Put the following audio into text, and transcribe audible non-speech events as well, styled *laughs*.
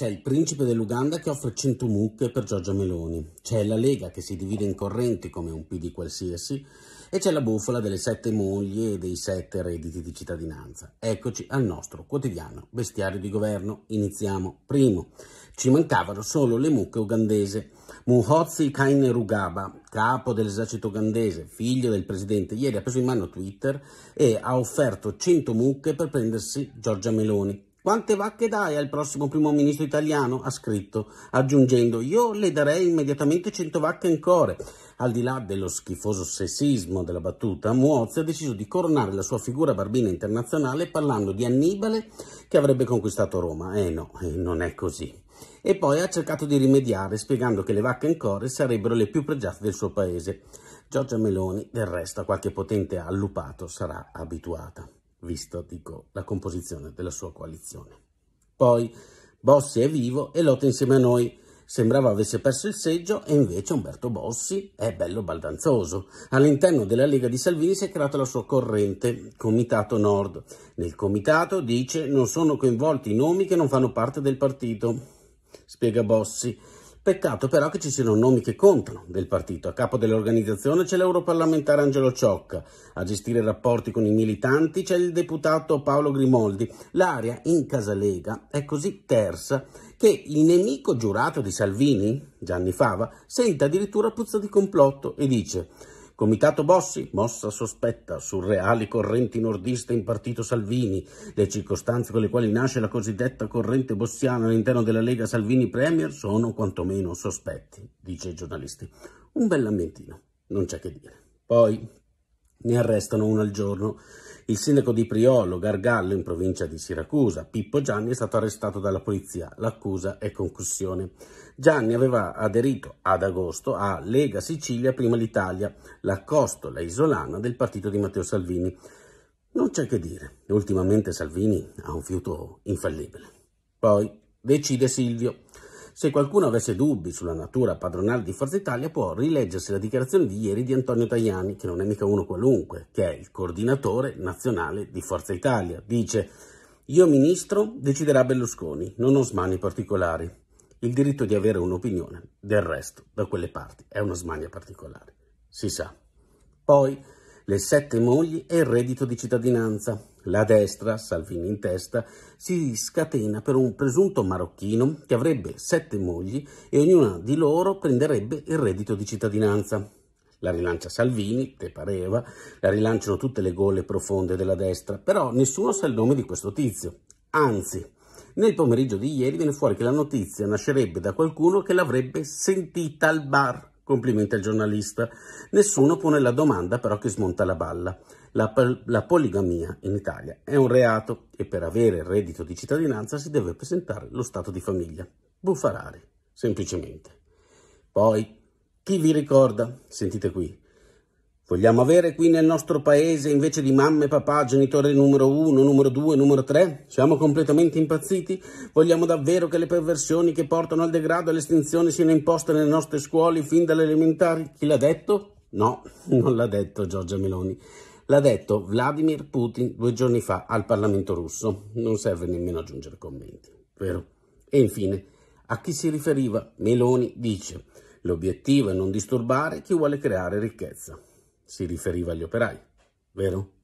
C'è il principe dell'Uganda che offre 100 mucche per Giorgia Meloni, c'è la Lega che si divide in correnti come un PD qualsiasi e c'è la bufala delle sette mogli e dei sette redditi di cittadinanza. Eccoci al nostro quotidiano bestiario di governo. Iniziamo. Primo, ci mancavano solo le mucche ugandese. Muhozzi Kainerugaba, capo dell'esercito ugandese, figlio del presidente, ieri ha preso in mano Twitter e ha offerto 100 mucche per prendersi Giorgia Meloni quante vacche dai al prossimo primo ministro italiano? ha scritto, aggiungendo io le darei immediatamente 100 vacche ancora. Al di là dello schifoso sessismo della battuta, Muozzi ha deciso di coronare la sua figura barbina internazionale parlando di Annibale che avrebbe conquistato Roma. Eh no, eh, non è così. E poi ha cercato di rimediare spiegando che le vacche ancora sarebbero le più pregiate del suo paese. Giorgia Meloni, del resto, a qualche potente allupato sarà abituata visto, dico, la composizione della sua coalizione. Poi Bossi è vivo e lotta insieme a noi. Sembrava avesse perso il seggio e invece Umberto Bossi è bello baldanzoso. All'interno della Lega di Salvini si è creata la sua corrente, Comitato Nord. Nel comitato, dice, non sono coinvolti i nomi che non fanno parte del partito. Spiega Bossi. Peccato però che ci siano nomi che contano del partito. A capo dell'organizzazione c'è l'europarlamentare Angelo Ciocca, a gestire i rapporti con i militanti c'è il deputato Paolo Grimoldi. L'area in Casalega è così tersa che il nemico giurato di Salvini, Gianni Fava, sente addirittura puzza di complotto e dice Comitato Bossi, mossa sospetta, surreali correnti nordiste in partito Salvini, le circostanze con le quali nasce la cosiddetta corrente bossiana all'interno della Lega Salvini Premier sono quantomeno sospetti, dice i giornalisti. Un bel lamentino, non c'è che dire. Poi ne arrestano uno al giorno. Il sindaco di Priolo, Gargallo, in provincia di Siracusa, Pippo Gianni, è stato arrestato dalla polizia. L'accusa è concussione. Gianni aveva aderito ad agosto a Lega Sicilia Prima l'Italia, la costola isolana del partito di Matteo Salvini. Non c'è che dire, ultimamente Salvini ha un fiuto infallibile. Poi decide Silvio. Se qualcuno avesse dubbi sulla natura padronale di Forza Italia può rileggersi la dichiarazione di ieri di Antonio Tajani, che non è mica uno qualunque, che è il coordinatore nazionale di Forza Italia. Dice, io ministro deciderà Berlusconi, non ho smani particolari. Il diritto di avere un'opinione, del resto, da quelle parti, è una smania particolare, si sa. Poi, le sette mogli e il reddito di cittadinanza. La destra, Salvini in testa, si scatena per un presunto marocchino che avrebbe sette mogli e ognuna di loro prenderebbe il reddito di cittadinanza. La rilancia Salvini, te pareva, la rilanciano tutte le gole profonde della destra, però nessuno sa il nome di questo tizio. Anzi, nel pomeriggio di ieri viene fuori che la notizia nascerebbe da qualcuno che l'avrebbe sentita al bar. Complimenti al giornalista. Nessuno pone la domanda però che smonta la balla. La, la, poligamia in Italia è un reato e per avere il reddito di cittadinanza si deve presentare lo stato di famiglia. Buffarare, semplicemente. Poi, chi vi ricorda? Sentite qui. Vogliamo avere qui nel nostro paese, invece di mamma e papà, genitore numero uno, numero due, numero tre? Siamo completamente impazziti? Vogliamo davvero che le perversioni che portano al degrado e all'estinzione siano imposte nelle nostre scuole fin dalle elementari? Chi l'ha detto? No, *laughs* non l'ha detto Giorgia Meloni. L'ha detto Vladimir Putin due giorni fa al Parlamento russo. Non serve nemmeno aggiungere commenti, vero? E infine, a chi si riferiva Meloni dice l'obiettivo è non disturbare chi vuole creare ricchezza. Si riferiva agli operai, vero?